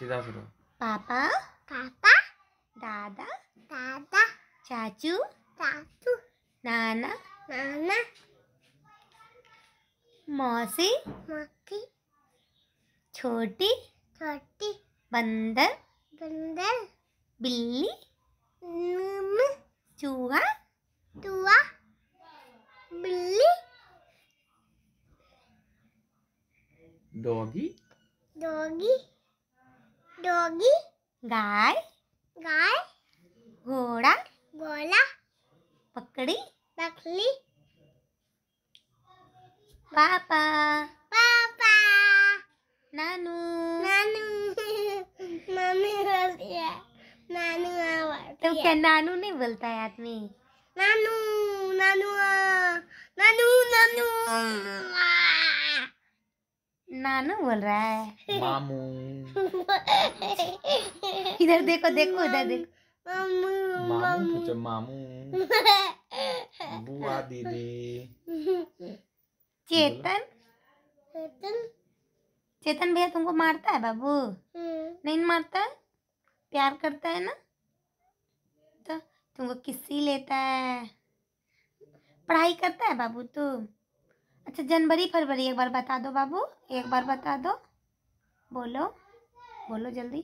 सीधा शुरू पापा पापा दादा दादा चाचू चाचू नाना नाना मौसी मौसी छोटी छोटी बंदर बंदर बिल्ली चूहा चूहा बिल्ली डॉगी डॉगी डॉगी गाय गाय घोड़ा घोड़ा पकड़ी पकड़ी पापा पापा नानू नानू नानू बोलती है नानू तो क्या नानू नहीं बोलता है आदमी नानू नानू नानू नानू हाँ। नानू बोल रहा है मामू इधर देखो देखो इधर देखो मामू मामू बुआ दीदी चेतन चेतन चेतन भैया तुमको मारता है बाबू हम्म। नहीं मारता है प्यार करता है ना तो तुमको किसी लेता है पढ़ाई करता है बाबू तू तो? अच्छा जनवरी फरवरी एक बार बता दो बाबू एक बार बता दो बोलो बोलो जल्दी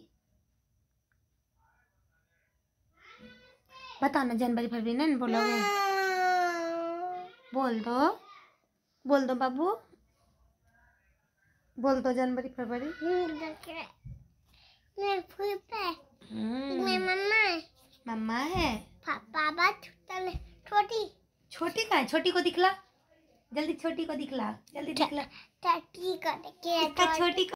बताओ ना जनवरी फरवरी ना बोलो बोल दो बोल दो बाबू बोल दो जनवरी फरवरी हम्म। मम्मा है पापा छोटी छोटी का है छोटी को दिखला जल्दी छोटी को दिखला जल्दी दिखला छोटी को